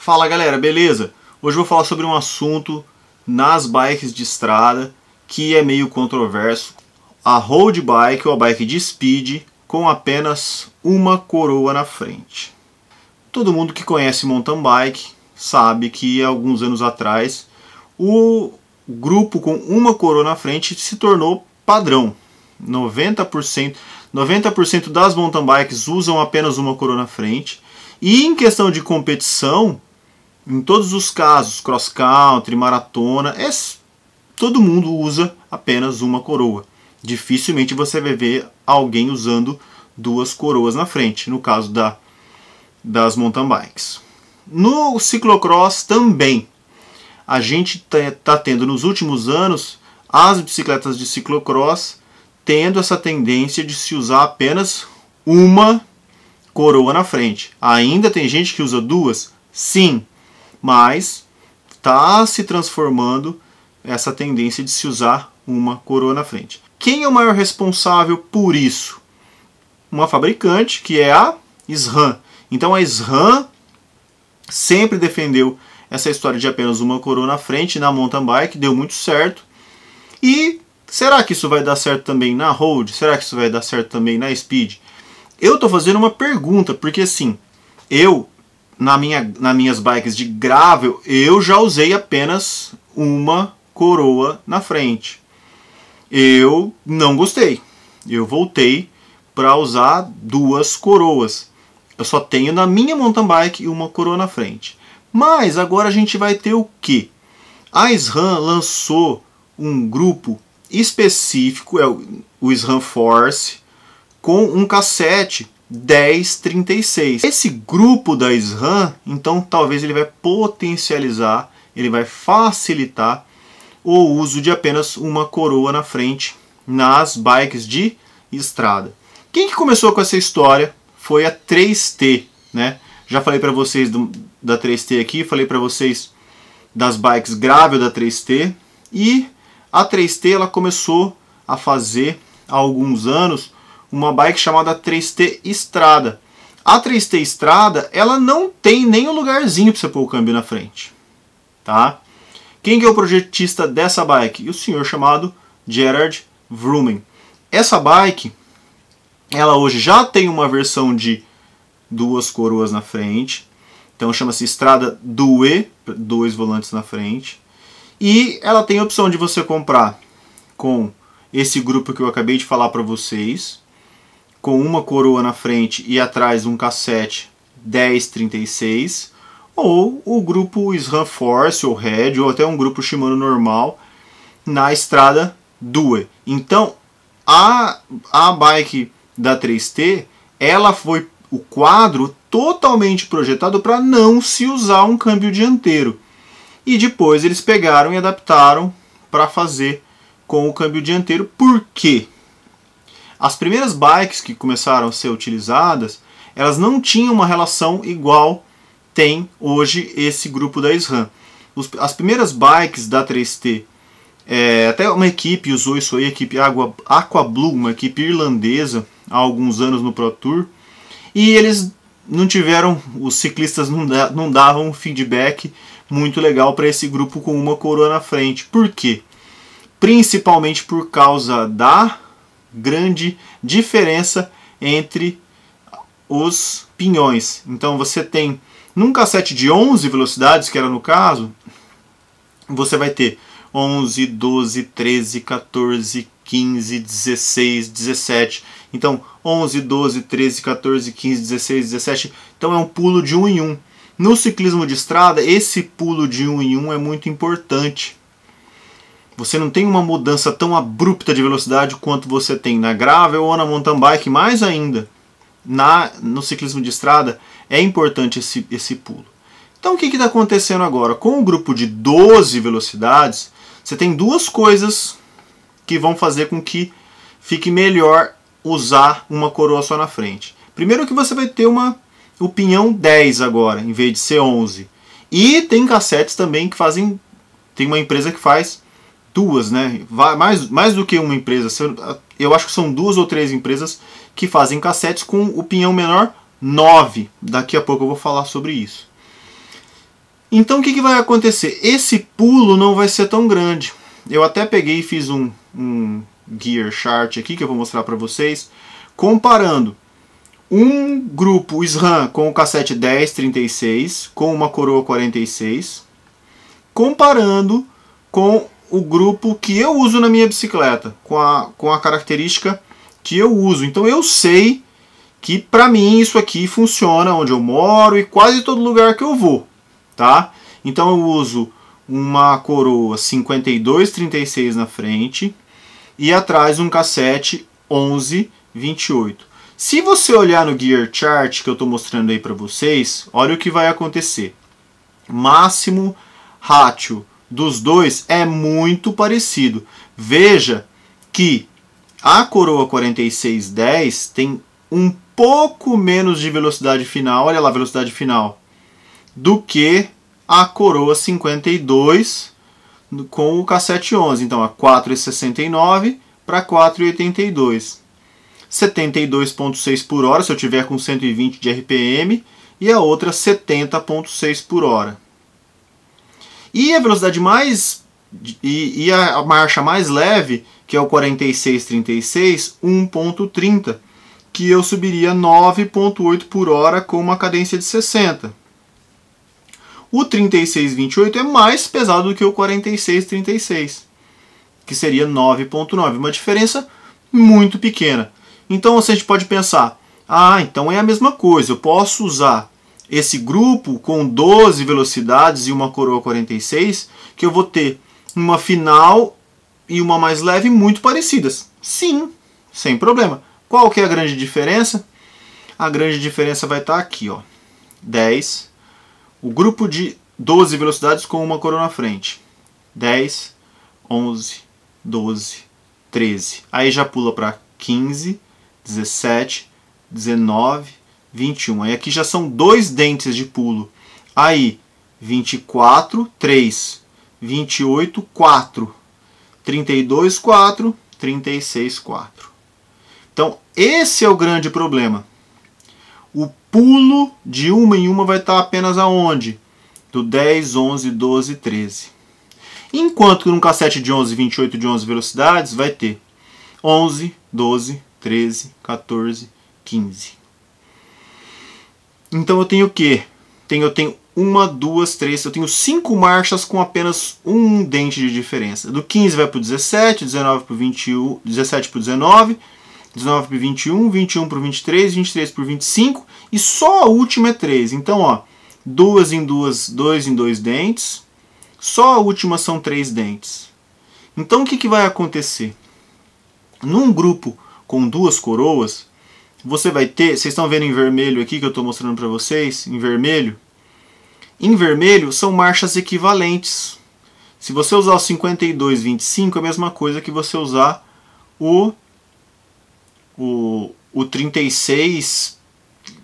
Fala galera, beleza? Hoje eu vou falar sobre um assunto nas bikes de estrada que é meio controverso. A road bike ou a bike de speed com apenas uma coroa na frente. Todo mundo que conhece mountain bike sabe que alguns anos atrás o grupo com uma coroa na frente se tornou padrão. 90%, 90% das mountain bikes usam apenas uma coroa na frente. E em questão de competição, em todos os casos, cross country, maratona, é, todo mundo usa apenas uma coroa. Dificilmente você vai ver alguém usando duas coroas na frente, no caso da, das mountain bikes. No ciclocross também, a gente está tendo nos últimos anos as bicicletas de ciclocross tendo essa tendência de se usar apenas uma coroa na frente. Ainda tem gente que usa duas? Sim, mas está se transformando essa tendência de se usar uma coroa na frente. Quem é o maior responsável por isso? Uma fabricante, que é a SRAM. Então a SRAM sempre defendeu essa história de apenas uma coroa na frente na mountain bike, deu muito certo. E será que isso vai dar certo também na road? Será que isso vai dar certo também na speed? Eu estou fazendo uma pergunta, porque assim, eu na minha, nas minhas bikes de gravel, eu já usei apenas uma coroa na frente. Eu não gostei. Eu voltei para usar duas coroas. Eu só tenho na minha mountain bike uma coroa na frente. Mas agora a gente vai ter o que? A SRAM lançou um grupo específico, é o SRAM Force, com um cassete 1036. Esse grupo da SRAM, então talvez ele vai potencializar, ele vai facilitar o uso de apenas uma coroa na frente nas bikes de estrada. Quem que começou com essa história foi a 3T, né? Já falei para vocês do, da 3T aqui, falei para vocês das bikes gravel da 3T e a 3T ela começou a fazer há alguns anos uma bike chamada 3T Estrada. A 3T Estrada, ela não tem nenhum lugarzinho para você pôr o câmbio na frente. Tá? Quem que é o projetista dessa bike? O senhor chamado Gerard Vroomen. Essa bike, ela hoje já tem uma versão de duas coroas na frente. Então chama-se Estrada Due, dois volantes na frente. E ela tem a opção de você comprar com esse grupo que eu acabei de falar para vocês, com uma coroa na frente e atrás um cassete 1036, ou o grupo SRAM Force ou Red, ou até um grupo Shimano normal na estrada 2. Então, a, a bike da 3T, ela foi o quadro totalmente projetado para não se usar um câmbio dianteiro. E depois eles pegaram e adaptaram para fazer com o câmbio dianteiro. Por quê? As primeiras bikes que começaram a ser utilizadas, elas não tinham uma relação igual tem hoje esse grupo da SRAM. As primeiras bikes da 3T, é, até uma equipe usou isso aí, a equipe Aqua, Aqua Blue, uma equipe irlandesa, há alguns anos no Pro Tour, e eles não tiveram, os ciclistas não, não davam um feedback muito legal para esse grupo com uma coroa na frente. Por quê? Principalmente por causa da grande diferença entre os pinhões. Então você tem num cassete de 11 velocidades, que era no caso, você vai ter 11, 12, 13, 14, 15, 16, 17. Então 11, 12, 13, 14, 15, 16, 17. Então é um pulo de um em um. No ciclismo de estrada, esse pulo de um em um é muito importante. Você não tem uma mudança tão abrupta de velocidade quanto você tem na gravel ou na mountain bike, mais ainda na no ciclismo de estrada é importante esse, esse pulo. Então o que está acontecendo agora? Com o grupo de 12 velocidades, você tem duas coisas que vão fazer com que fique melhor usar uma coroa só na frente. Primeiro que você vai ter uma o pinhão 10 agora, em vez de ser 11. E tem cassetes também que fazem tem uma empresa que faz duas, né? Mais, mais do que uma empresa. Eu acho que são duas ou três empresas que fazem cassetes com o pinhão menor 9. Daqui a pouco eu vou falar sobre isso. Então o que, que vai acontecer? Esse pulo não vai ser tão grande. Eu até peguei e fiz um, um gear chart aqui que eu vou mostrar para vocês, comparando um grupo SRAM com o cassete 1036 com uma coroa 46, comparando com o grupo que eu uso na minha bicicleta, com a, com a característica que eu uso. Então eu sei que para mim isso aqui funciona onde eu moro e quase todo lugar que eu vou, tá? Então eu uso uma coroa 5236 na frente e atrás um cassete 1128. Se você olhar no gear chart que eu estou mostrando aí para vocês, olha o que vai acontecer. Máximo ratio dos dois é muito parecido. Veja que a coroa 4610 tem um pouco menos de velocidade final, olha lá a velocidade final, do que a coroa 52 com o K711. Então, a 4,69 para 4,82. 72,6 por hora se eu tiver com 120 de RPM e a outra 70,6 por hora. E a velocidade mais. E, e a marcha mais leve, que é o 4636, 1.30, que eu subiria 9.8 por hora com uma cadência de 60. O 3628 é mais pesado do que o 4636, que seria 9.9, uma diferença muito pequena. Então você pode pensar, ah, então é a mesma coisa, eu posso usar esse grupo com 12 velocidades e uma coroa 46, que eu vou ter uma final e uma mais leve muito parecidas. Sim, sem problema. Qual que é a grande diferença? A grande diferença vai estar tá aqui, ó. 10, o grupo de 12 velocidades com uma coroa na frente. 10, 11, 12, 13. Aí já pula para 15, 17, 19, 21. Aí aqui já são dois dentes de pulo. Aí, 24, 3. 28, 4. 32, 4. 36, 4. Então, esse é o grande problema. O pulo de uma em uma vai estar apenas aonde? Do 10, 11, 12, 13. Enquanto que num cassete de 11, 28 de 11 velocidades vai ter 11, 12, 13, 14, 15. Então eu tenho o quê? Tenho, eu tenho uma, duas, três, eu tenho cinco marchas com apenas um dente de diferença. Do 15 vai para o 17, 19 para o 21, 17 para o 19, 19 para o 21, 21 para o 23, 23 para o 25 e só a última é 3. Então, ó, duas em duas, dois em dois dentes, só a última são três dentes. Então, o que, que vai acontecer? Num grupo com duas coroas, você vai ter, vocês estão vendo em vermelho aqui que eu estou mostrando para vocês, em vermelho, em vermelho são marchas equivalentes. Se você usar o 52,25 é a mesma coisa que você usar o, o, o 36,14,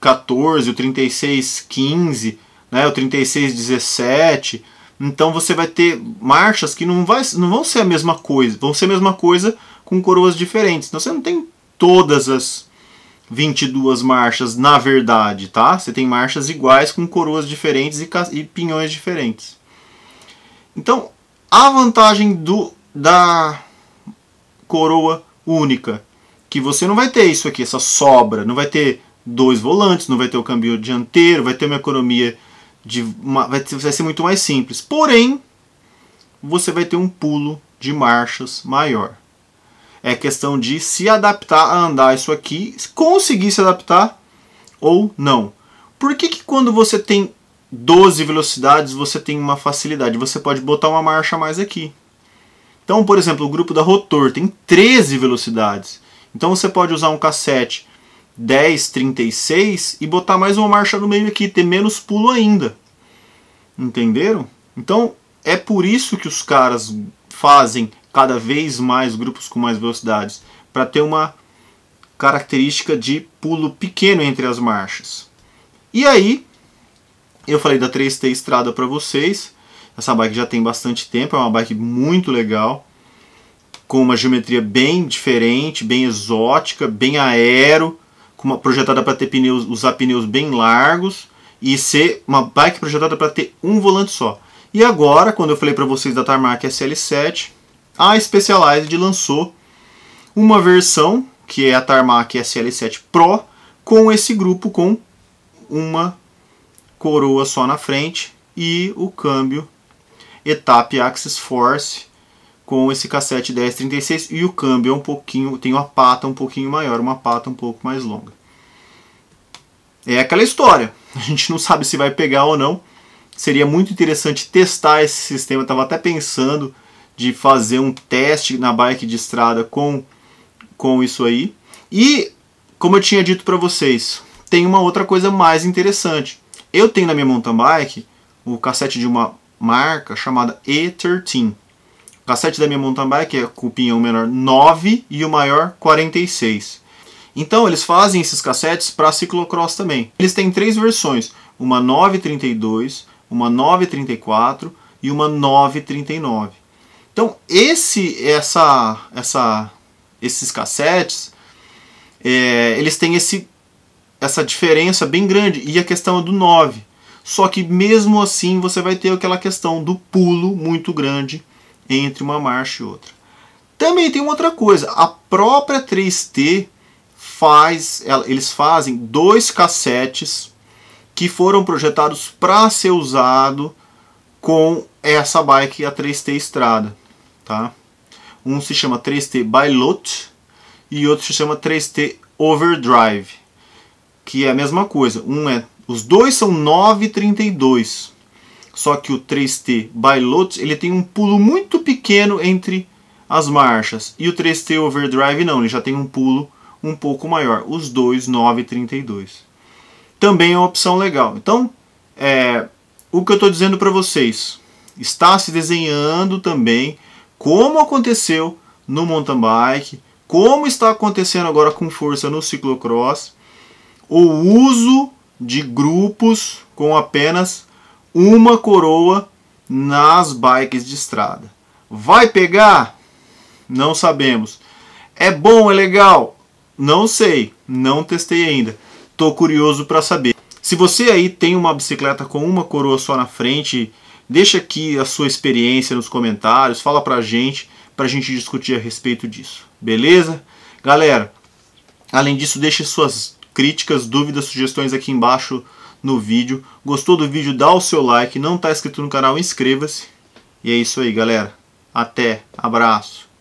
o 36,15, né, o 36,17. Então você vai ter marchas que não, vai, não vão ser a mesma coisa, vão ser a mesma coisa com coroas diferentes. Então você não tem todas as 22 marchas na verdade, tá? Você tem marchas iguais com coroas diferentes e, e pinhões diferentes. Então, a vantagem do da coroa única, que você não vai ter isso aqui, essa sobra, não vai ter dois volantes, não vai ter o câmbio dianteiro, vai ter uma economia de uma, vai, ter, vai ser muito mais simples. Porém, você vai ter um pulo de marchas maior. É questão de se adaptar a andar isso aqui, conseguir se adaptar ou não. Por que, que quando você tem 12 velocidades você tem uma facilidade? Você pode botar uma marcha a mais aqui. Então, por exemplo, o grupo da Rotor tem 13 velocidades. Então você pode usar um cassete 10, 36 e botar mais uma marcha no meio aqui, ter menos pulo ainda. Entenderam? Então é por isso que os caras fazem cada vez mais grupos com mais velocidades, para ter uma característica de pulo pequeno entre as marchas. E aí, eu falei da 3T Estrada para vocês. Essa bike já tem bastante tempo, é uma bike muito legal, com uma geometria bem diferente, bem exótica, bem aero, com uma projetada para ter pneus, usar pneus bem largos e ser uma bike projetada para ter um volante só. E agora, quando eu falei para vocês da Tarmac SL7, a Specialized lançou uma versão, que é a Tarmac SL7 Pro, com esse grupo com uma coroa só na frente e o câmbio ETAP Axis Force com esse cassete 1036 e o câmbio é um pouquinho, tem uma pata um pouquinho maior, uma pata um pouco mais longa. É aquela história, a gente não sabe se vai pegar ou não. Seria muito interessante testar esse sistema, estava até pensando de fazer um teste na bike de estrada com, com isso aí. E, como eu tinha dito para vocês, tem uma outra coisa mais interessante. Eu tenho na minha mountain bike o cassete de uma marca chamada E13. O cassete da minha mountain bike é com o pinhão menor 9 e o maior 46. Então eles fazem esses cassetes para ciclocross também. Eles têm três versões, uma 932, uma 934 e uma 939. Então, esse, essa, essa, esses cassetes, é, eles têm esse, essa diferença bem grande. E a questão é do 9. Só que mesmo assim você vai ter aquela questão do pulo muito grande entre uma marcha e outra. Também tem outra coisa, a própria 3T faz, eles fazem dois cassetes que foram projetados para ser usado com essa bike a 3T Estrada. Tá? Um se chama 3T Bailot e outro se chama 3T Overdrive, que é a mesma coisa. Um é, os dois são 9,32, só que o 3T Bailot ele tem um pulo muito pequeno entre as marchas e o 3T Overdrive não, ele já tem um pulo um pouco maior. Os dois 9,32. Também é uma opção legal. Então, é, o que eu estou dizendo para vocês está se desenhando também como aconteceu no mountain bike, como está acontecendo agora com força no ciclocross, o uso de grupos com apenas uma coroa nas bikes de estrada. Vai pegar? Não sabemos. É bom, é legal? Não sei, não testei ainda. Tô curioso para saber. Se você aí tem uma bicicleta com uma coroa só na frente Deixa aqui a sua experiência nos comentários, fala pra gente, pra gente discutir a respeito disso. Beleza? Galera, além disso, deixe suas críticas, dúvidas, sugestões aqui embaixo no vídeo. Gostou do vídeo? Dá o seu like. Não está inscrito no canal? Inscreva-se. E é isso aí, galera. Até. Abraço.